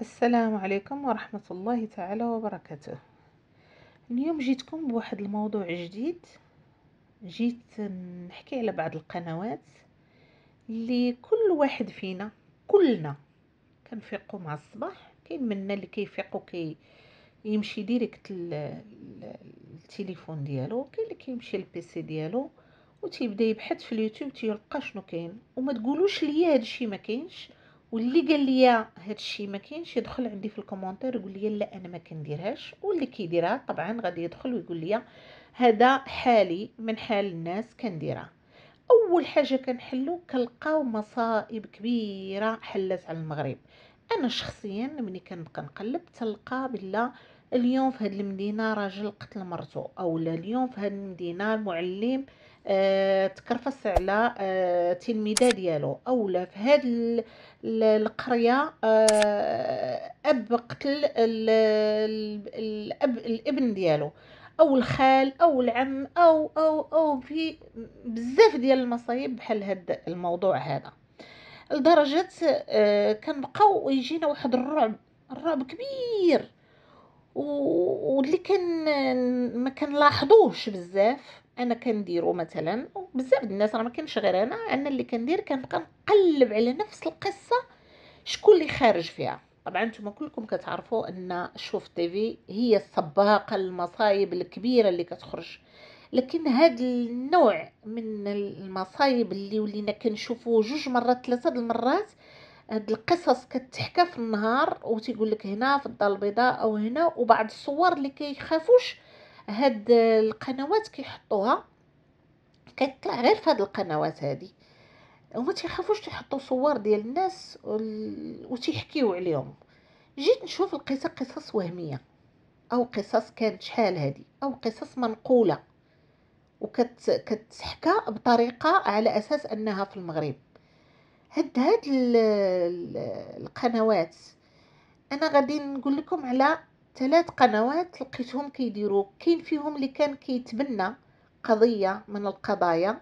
السلام عليكم ورحمة الله تعالى وبركاته اليوم جيتكم بواحد الموضوع جديد جيت نحكي على بعض القنوات اللي كل واحد فينا كلنا كنفيقوا مع الصباح كاين منا اللي كيفيقوا كي يمشي ديريكت التليفون ديالو كاين اللي كيمشي للبيسي ديالو وتيبدا يبحث في اليوتيوب تيلقى شنو كاين وما تقولوش ليا هادشي ما كاينش واللي قال لي الشيء ما كاينش يدخل عندي في الكومونتير يقول لي لا انا ما كنديرهاش واللي كيديرها طبعا غادي يدخل ويقول لي هذا حالي من حال الناس كنديرها اول حاجه كنحلو كنلقاو مصائب كبيره حلت على المغرب انا شخصيا ملي كنبقى نقلب تلقى بلا اليوم في هذه المدينه راجل قتل مرته اولا اليوم في هذه المدينه المعلم آه، تكرفص على آه، تلميذه ديالو اولا في هاد القريه آه، اب قتل الاب الابن ديالو او الخال او العم او او او في بزاف ديال المصايب بحال هاد الموضوع هذا لدرجه كنبقاو يجينا واحد الرعب الرعب كبير واللي كان ما كنلاحظوهش بزاف انا كنديرو مثلا بزاف الناس راه ما كاينش غير انا انا اللي كندير كنبقى نقلب على نفس القصه شكون اللي خارج فيها طبعا نتوما كلكم كتعرفوا ان شوف تيفي هي السباقه للمصايب الكبيره اللي كتخرج لكن هاد النوع من المصايب اللي ولينا كنشوفوه جوج مرات ثلاثه المرات هاد القصص كتحكى في النهار وتيقول لك هنا في الدار البيضاء او هنا وبعض الصور اللي كيخافوش هاد القنوات كيحطوها كتطلع غير في هاد القنوات هادي وما تيخافوش تحطوا صور ديال الناس وتيحكيو عليهم جيت نشوف القصه قصص وهميه او قصص كانت شحال هادي او قصص منقوله وكتحكى بطريقه على اساس انها في المغرب هاد هاد القنوات انا غادي نقول لكم على ثلاث قنوات لقيتهم كيديروا كاين فيهم اللي كان كيتبنى قضيه من القضايا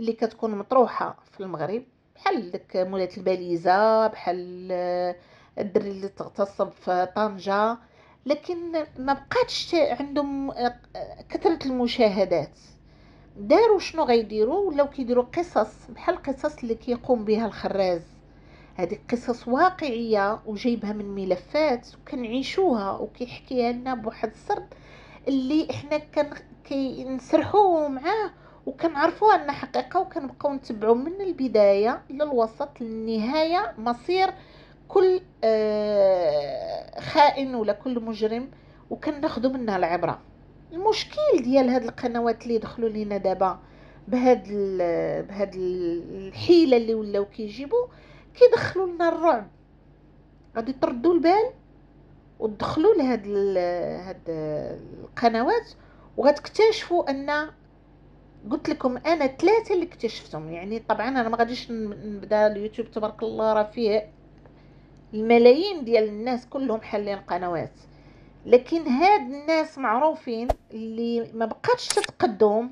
اللي كتكون مطروحه في المغرب بحال داك مولات الباليزه بحال آه، الدري اللي تغتصب في طنجه لكن ما بقاتش عندهم آه، كثره المشاهدات داروا شنو غيديروا ولاو كيديروا قصص بحال القصص اللي كيقوم بها الخراز هذه قصص واقعية وجايبها من ملفات وكنعيشوها وكيحكيها لنا بواحد السرد اللي احنا كن كنسرحوه معاه وكنعرفوها انها حقيقه وكنبقاو نتبعو من البدايه للوسط للنهايه مصير كل آه، خائن ولا كل مجرم وكناخذو منها العبره المشكل ديال هاد القنوات اللي دخلوا لينا دابا بهاد بهاد الحيله اللي ولاو كيجيبوا كي كيدخلوا لنا الرعب غادي تردوا البال وتدخلوا لهاد هاد القنوات وغتكتشفوا ان قلت لكم انا ثلاثه اللي اكتشفتهم يعني طبعا انا ما غاديش نبدا اليوتيوب تبارك الله راه فيه الملايين ديال الناس كلهم حالين قنوات لكن هاد الناس معروفين اللي ما بقاتش تتقدم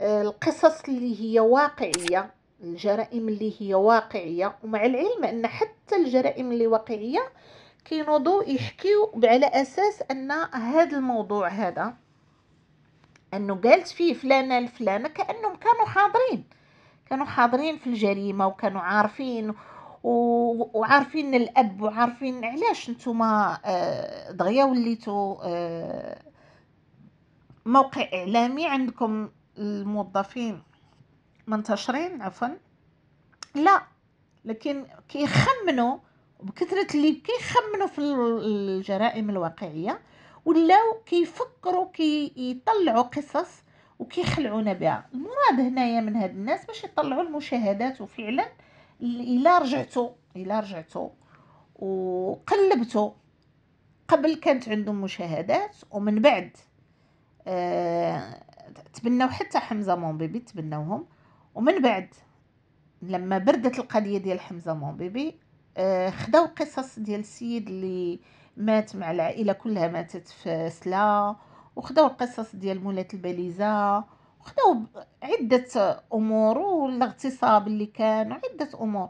آه، القصص اللي هي واقعيه الجرائم اللي هي واقعيه ومع العلم ان حتى الجرائم اللي واقعيه كينوضوا يحكيو على اساس ان هذا الموضوع هذا انه قالت فيه فلانه لفلانه كانهم كانوا حاضرين كانوا حاضرين في الجريمه وكانوا عارفين وعارفين الاب وعارفين علاش نتوما آه، دغيا وليتو آه، موقع اعلامي عندكم الموظفين منتشرين عفوا لا لكن كيخمنوا بكثرة اللي كيخمنوا في الجرائم الواقعية ولاو كيفكروا يطلعوا قصص وكيخلعونا بها المراد هنايا من هاد الناس باش يطلعوا المشاهدات وفعلا الا رجعتوا الا رجعتوا وقلبتوا قبل كانت عندهم مشاهدات ومن بعد آه تبناو حتى حمزه مونبيبي تبناوهم ومن بعد لما بردت القضيه ديال حمزه مومبيبي آه، خداو قصص ديال السيد اللي مات مع العائله كلها ماتت في سلا وخداو القصص ديال مولات البليزه وخداو عده امور والاغتصاب اللي كان عده امور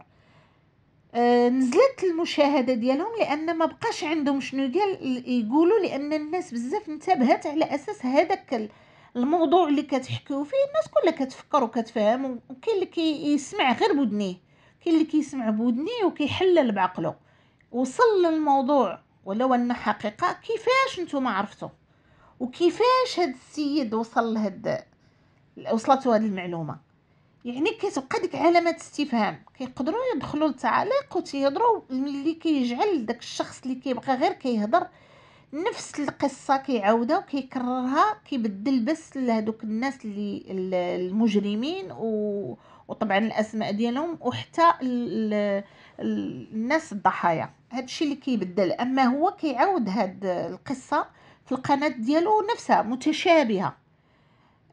آه، نزلت المشاهده ديالهم لان ما بقاش عندهم شنو قال يقولوا لان الناس بزاف انتبهت على اساس هذاك الموضوع اللي كتحكيو فيه الناس كلها كتفكر وكتفهم وكاين اللي كيسمع غير بودنيه كاين اللي كيسمع بودنيه وكيحلل بعقله وصل للموضوع ولو ان حقيقه كيفاش نتوما عرفتو وكيفاش هاد السيد وصل لهاد وصلته هاد المعلومه يعني كتبقى ديك علامات استفهام كيقدروا يدخلوا لتعاليق وتيهضروا ملي كيجعل داك الشخص اللي كيبقى غير كيهضر كي نفس القصه كيعاودها وكيكررها كيبدل بس لهذوك الناس اللي المجرمين و وطبعا الاسماء ديالهم وحتى ال الناس الضحايا هادشي اللي كيبدل اما هو كيعاود هاد القصه في القناه ديالو نفسها متشابهه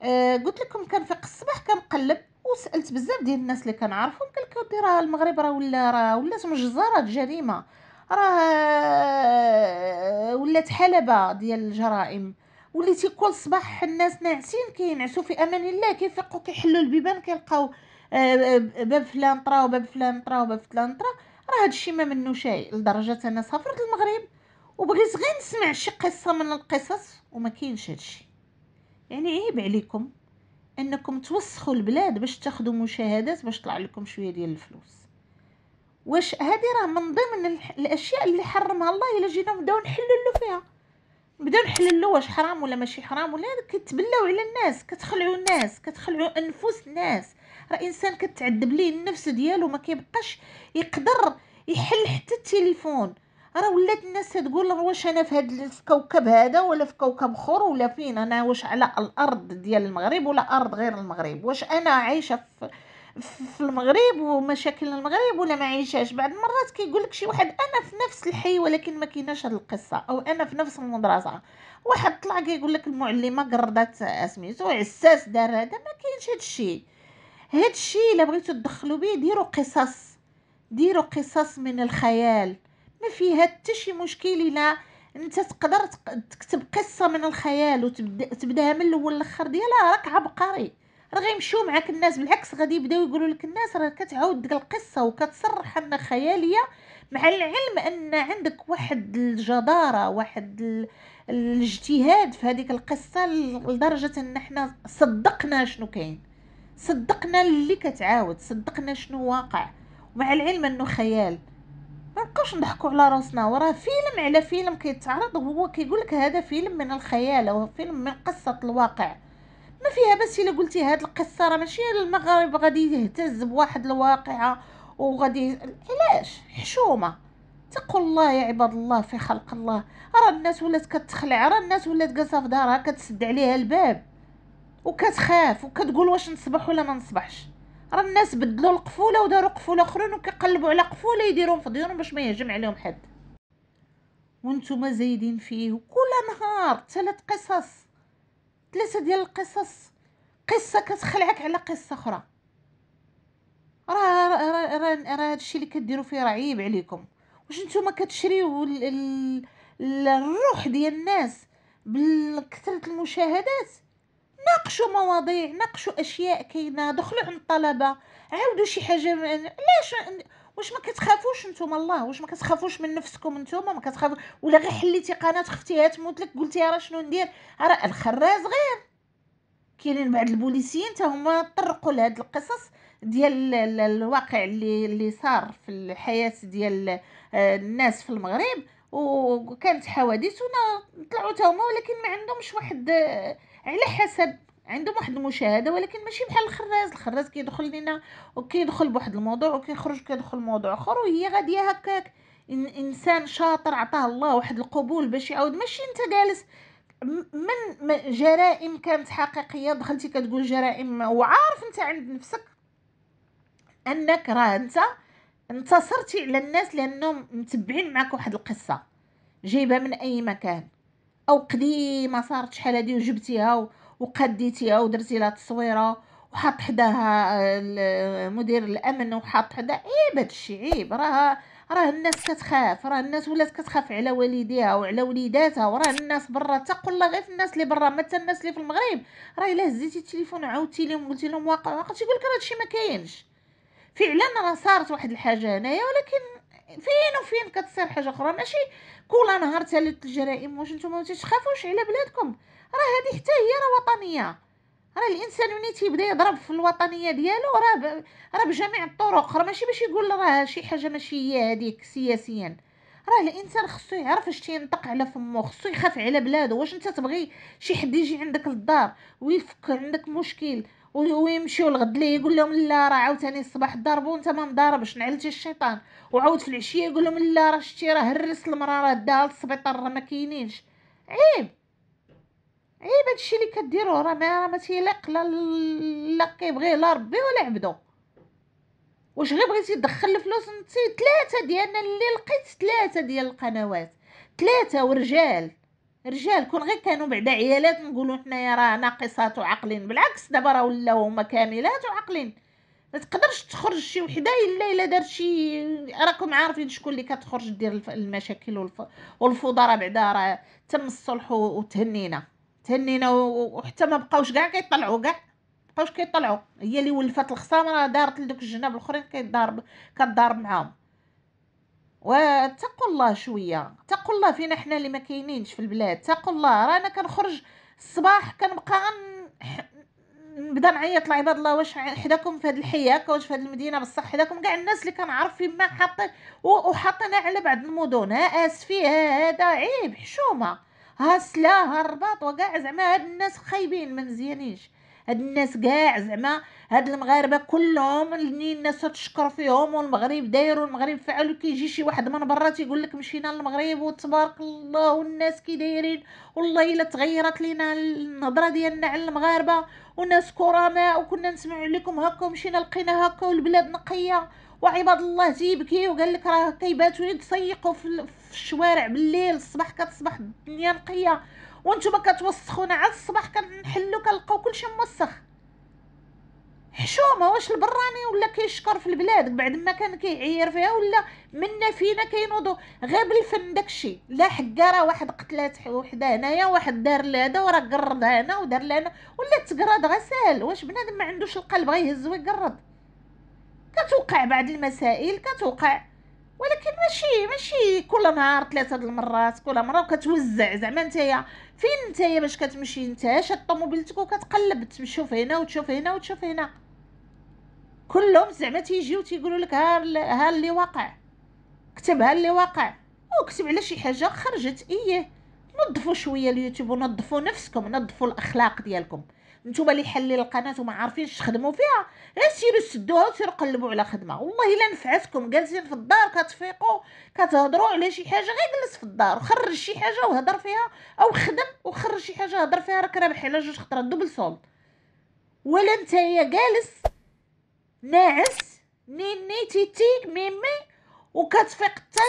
أه قلت لكم كان في الصباح كنقلب وسالت بزاف ديال الناس اللي كنعرفهم قال لك راه المغرب راه ولا راه ولات مجزره جريمه راه آه، ولات حلبة ديال الجرائم وليتي كل صباح الناس ناعسين كينعسوا في امان الله كيفيقوا كيحلوا البيبان كيلقاو آه، باب فلان طرا وباب فلان طرا وباب فلان طرا راه هادشي ما منو شيء لدرجه انا سافرت المغرب وبغيت غير نسمع شي قصه من القصص وما كاينش هادشي يعني عيب عليكم انكم توسخوا البلاد باش تاخذوا مشاهدات باش طلع لكم شويه ديال الفلوس واش هذه راه من ضمن الاشياء اللي حرمها الله الا جينا نبداو نحللو فيها نبداو نحللو واش حرام ولا ماشي حرام ولا كتبلاو على الناس كتخلعوا الناس كتخلعوا انفس الناس راه انسان كتعذب ليه النفس ديالو ما كيبقاش يقدر يحل حتى التليفون راه ولات الناس تقول واش انا في هذا الكوكب هذا ولا في كوكب اخر ولا فين انا واش على الارض ديال المغرب ولا ارض غير المغرب واش انا عايشه في في المغرب ومشاكل المغرب ولا ما عيشاش بعد مرات كيقول لك شي واحد انا في نفس الحي ولكن ما كايناش هذه القصه او انا في نفس المدرسه واحد طلع كيقول لك المعلمه قردات سميتو عساس دار هذا ما كاينش هذا الشيء هذا الشيء الا بغيتو تدخلوا به ديروا قصص ديروا قصص من الخيال ما فيها حتى شي مشكل الا انت تقدر تكتب قصه من الخيال وتبداها من الاول للاخر ديالها راك عبقري راه غيمشيو معاك الناس بالعكس غادي يبداو يقولوا لك الناس راه كتعاود ديك القصه وكتصرح انها خياليه مع العلم ان عندك واحد الجداره واحد الاجتهاد في هذيك القصه لدرجه ان احنا صدقنا شنو كاين صدقنا اللي كتعاود صدقنا شنو واقع ومع العلم انه خيال ما نبقاوش نضحكوا على راسنا وراه فيلم على فيلم كيتعرض وهو كيقول لك هذا فيلم من الخيال او فيلم من قصه الواقع ما فيها بس الا قلتي هاد القصه راه ماشي المغرب غادي يهتز بواحد الواقعه وغادي علاش حشومه تقوا الله يا عباد الله في خلق الله راه الناس ولات كتخلع راه الناس ولات جالسه في دارها كتسد عليها الباب وكتخاف وكتقول واش نصبح ولا ما نصبحش راه الناس بدلوا القفوله وداروا قفوله اخرين وكيقلبوا على قفوله يديروهم في ديورهم باش ما يهجم عليهم حد وانتم زايدين فيه كل نهار ثلاث قصص ثلاثه ديال القصص قصه كتخلعك على قصه اخرى راه راه راه هادشي اللي كديروا فيه راه عيب عليكم واش نتوما كتشريو الروح ديال الناس بكثره المشاهدات ناقشوا مواضيع ناقشوا اشياء كاينه دخلوا عند الطلبه عاودوا شي حاجه علاش واش ما كتخافوش نتوما الله واش ما كتخافوش من نفسكم نتوما ما كتخافوا ولا غير حليتي قناه خفتيها تموت لك قلتي راه شنو ندير راه الخراز غير كاينين بعض البوليسيين حتى هما طرقوا لهاد القصص ديال الواقع اللي اللي صار في الحياه ديال آه، الناس في المغرب وكانت حوادث ونا طلعوا تاهما ولكن ما عندهمش واحد آه، على حسب عندهم واحد المشاهده ولكن ماشي بحال الخراز الخراز كيدخل لينا وكيدخل بواحد الموضوع وكيخرج كيدخل موضوع اخر وهي غاديه هكاك إن انسان شاطر عطاه الله واحد القبول باش يعاود ماشي انت جالس من جرائم كانت حقيقيه دخلتي كتقول جرائم وعارف انت عند نفسك انك راه انت انتصرتي على الناس لانهم متبعين معك واحد القصه جايبها من اي مكان او قديمه صارت شحال هادي وجبتيها وقديتيها ودرتي لها تصويره وحط حداها آه، مدير الامن وحط حدا عيب هادشي عيب راه راه الناس كتخاف راه الناس ولات كتخاف على والديها وعلى وليداتها وراه الناس برا تقول الله غير في الناس اللي برا حتى الناس اللي في المغرب راه الا هزيتي التليفون عاودتي لهم قلتي لهم واقع واقع تيقول لك راه هادشي ما كاينش فعلا راه صارت واحد الحاجه هنايا ولكن فين وفين كتصير حاجه اخرى ماشي كل نهار تالت الجرائم واش نتوما ما تخافوش على بلادكم راه هذه حتى هي راه وطنيه راه الانسان ملي تيبدا يضرب في الوطنيه ديالو راه راه بجميع الطرق راه ماشي باش يقول راه شي حاجه ماشي هي هذيك سياسيا راه الانسان خصو يعرف اش تينطق على فمو خصو يخاف على بلادو واش انت تبغي شي حد يجي عندك للدار ويفك عندك مشكل ويمشيو لغد ليه يقول لهم لا راه عاوتاني الصباح ضربو انت ما مضاربش نعلتي الشيطان وعاود في العشيه يقول لهم لا راه شتي راه هرس المراه راه داها للسبيطار راه ما كاينينش عيب عيب إيه، هادشي اللي كديرو راه ما ما تيليق لا لا كيبغيه لا ربي ولا عبدو واش غير بغيتي تدخل الفلوس نتي ثلاثه ديالنا اللي لقيت ثلاثه ديال القنوات ثلاثه ورجال رجال كون غير كانوا بعدا عيالات نقولوا حنايا راه ناقصات وعاقلين بالعكس دابا راه ولاو هما كاملات وعاقلين ما تقدرش تخرج شي وحده الا الا دارت شي راكم عارفين شكون اللي كتخرج دير المشاكل والف... والفوضى راه بعدا راه تم الصلح وتهنينا تهنينا وحتى ما بقاوش كاع كيطلعوا كاع بقاوش كيطلعوا هي اللي ولفات الخصام راه دارت لدوك الجناب الاخرين كيضارب كضارب معاهم واتقوا الله شويه اتقوا الله فينا حنا اللي ما كاينينش في البلاد اتقوا الله رانا كنخرج الصباح كنبقى نبدا نعيط لعباد الله واش حداكم في هاد الحياه واش في هاد المدينه بصح حداكم كاع الناس اللي كنعرف فيما حاطين وحاطينها على بعض المدن ها اسفيه هذا عيب حشومه ها سلاها الرباط وكاع زعما هاد الناس خايبين ما مزيانينش هاد الناس كاع زعما هاد المغاربه كلهم اللي الناس تشكر فيهم والمغرب داير والمغرب فعل كيجي شي واحد من برا تيقول لك مشينا للمغرب وتبارك الله والناس كي دايرين والله الا تغيرت لينا النظره ديالنا على المغاربه وناس كرماء وكنا نسمعوا عليكم هكا ومشينا لقينا هكا والبلاد نقيه وعباد الله تيبكي وقال لك راه كيباتوا يتسيقوا في الشوارع بالليل الصباح كتصبح الدنيا نقيه وانتم كتوسخونا على الصباح كنحلو كنلقاو كلشي موسخ حشومه واش البراني ولا كيشكر في البلاد بعد ما كان كيعير فيها ولا منا فينا كينوضو غير بالفن داكشي لا حكا راه واحد قتلات وحده هنايا واحد دار لهذا وراه قرض هنا ودار لهنا ولا تقرض غسال واش بنادم ما عندوش القلب غيهز ويقرض كتوقع بعض المسائل كتوقع ولكن ماشي ماشي كل نهار ثلاثه د المرات كل مره وكتوزع زعما نتايا فين نتايا باش كتمشي نتا شاد طوموبيلتك وكتقلب تشوف هنا وتشوف هنا وتشوف هنا كلهم زعما تيجيو تيقولوا لك ها ها اللي واقع كتب ها اللي واقع وكتب على شي حاجه خرجت ايه نظفوا شويه اليوتيوب ونظفوا نفسكم نظفوا الاخلاق ديالكم نتوما اللي حلي القناه وما عارفينش تخدموا فيها غير إيه، سيروا سدوها وسيروا قلبوا على خدمه والله الا نفعتكم جالسين في الدار كتفيقوا كتهضروا على شي حاجه غير جلس في الدار وخرج شي حاجه وهضر فيها او خدم وخرج شي حاجه هضر فيها راك رابح على جوج خطرات دوبل سولد ولا نتايا جالس ناعس نيني تيتي ميمي وكتفيق حتى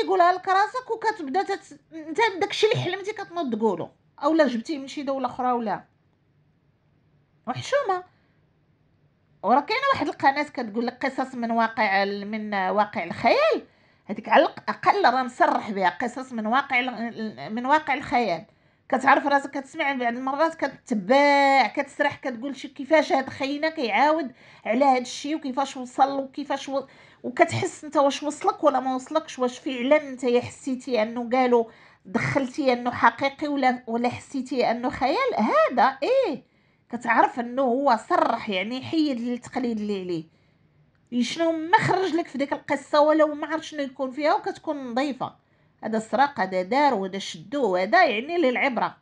كيقولها لك راسك وكتبدا تت... انت داكشي اللي حلمتي كتنوض تقولو اولا جبتيه من شي دوله اخرى ولا وحشومه وراه كاينه واحد القناه كتقول لك قصص من واقع من واقع الخيال هذيك على الاقل راه نصرح بها قصص من واقع من واقع الخيال كتعرف راسك كتسمع بعض المرات كتتبع كتسرح كتقول شي كيفاش هاد خينا كيعاود على هاد الشيء وكيفاش وصل وكيفاش و... وكتحس انت واش وصلك ولا ما وصلكش واش فعلا انت حسيتي انه قالوا دخلتي انه حقيقي ولا ولا حسيتي انه خيال هذا ايه كتعرف انه هو صرح يعني حيد التقليد اللي عليه يعني شنو ما خرج لك في ديك القصه ولو ما عرف شنو يكون فيها وكتكون نظيفه هذا سرق هذا دار وهذا شدو هذا يعني للعبره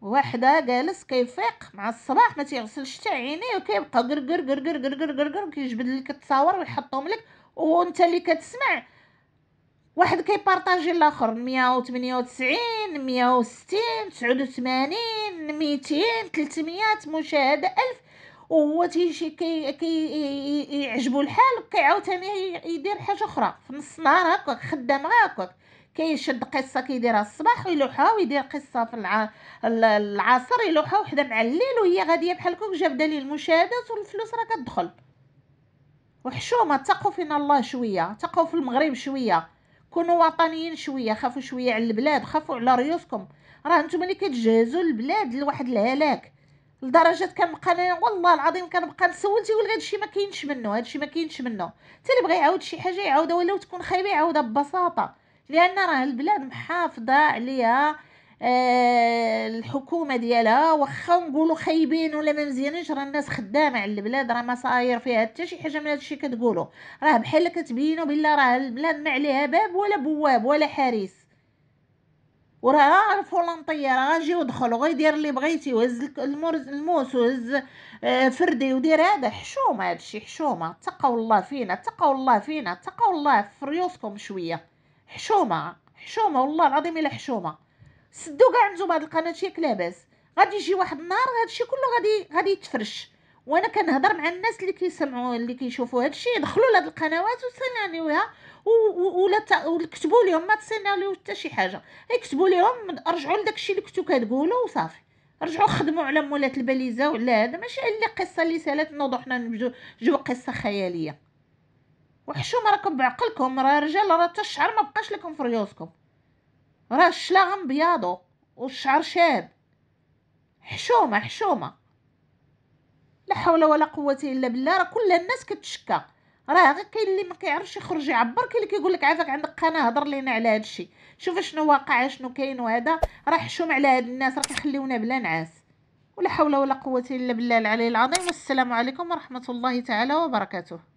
واحدة جالس كيفيق مع الصباح ما تيغسلش حتى عينيه وكيبقى قرقر قرقر قرقر قرقر كيجبد لك التصاور ويحطهم لك وانت اللي كتسمع واحد كيبارطاجي الاخر 198 160 89 200 300 مشاهده 1000 وهو تيجي كي, كي يعجبو الحال كيعاود ثاني يدير حاجه اخرى في نص النهار هكاك خدام هكاك كيشد قصه كيديرها الصباح ويلوحها ويدير قصه في الع... العصر يلوحها وحده مع الليل وهي غاديه بحال هكاك جاب دليل المشاهدات والفلوس راه كتدخل وحشومه تقوا فينا الله شويه تقوا في المغرب شويه كونوا وطنيين شويه خافوا شويه على البلاد خافوا على ريوسكم راه نتوما اللي كتجهزوا البلاد لواحد الهلاك لدرجه كنبقى انا والله العظيم كنبقى نسول تيقول لك هادشي ما كاينش منه هادشي ما كاينش منه حتى اللي بغى يعاود شي حاجه يعاودها ولو تكون خايبه يعاودها ببساطه لان راه البلاد محافظه عليها آه، الحكومه ديالها واخا نقولوا خايبين ولا ما مزيانينش راه الناس خدامه على البلاد راه ما صاير فيها حتى شي حاجه من الشيء كتقولوا راه بحال كتبينوا بلا راه البلاد ما عليها باب ولا بواب ولا حارس وراه الفولنطيه راه غاجي ودخل وغيدير اللي بغيتي وهز الموس وهز آه، فردي ودير هذا حشومه الشيء حشومه تقوا الله فينا تقوا الله فينا تقوا الله في ريوسكم شويه حشومه حشومه والله العظيم الا حشومه سدوا كاع نتوما هاد القناه ياك لاباس غادي يجي واحد النهار هادشي كله غادي غادي يتفرش وانا كنهضر مع الناس اللي كيسمعوا اللي كيشوفوا هادشي دخلوا لهاد القنوات وسيناريوها ولا كتبوا لهم ما تسيناريو حتى شي حاجه إيه، كتبوا لهم رجعوا لداكشي اللي كنتو كتقولوا وصافي رجعوا خدموا على مولات الباليزه ولا هذا ماشي اللي قصه اللي سالات نوضوا حنا جو قصه خياليه وحشوم راكم بعقلكم راه رجال راه حتى الشعر ما بقاش لكم في ريوسكم راه الشلاغم بياضو والشعر شاب حشومة حشومة لا حول ولا قوة إلا بالله راه كل الناس كتشكى راه غير كاين اللي ما كيعرفش يخرج يعبر كاين اللي كيقول لك عافاك عندك قناه هضر لينا على هذا الشيء شوف شنو واقع شنو كاين وهذا راه حشوم على هاد الناس راه كيخليونا بلا نعاس ولا حول ولا قوه الا بالله العلي العظيم والسلام عليكم ورحمه الله تعالى وبركاته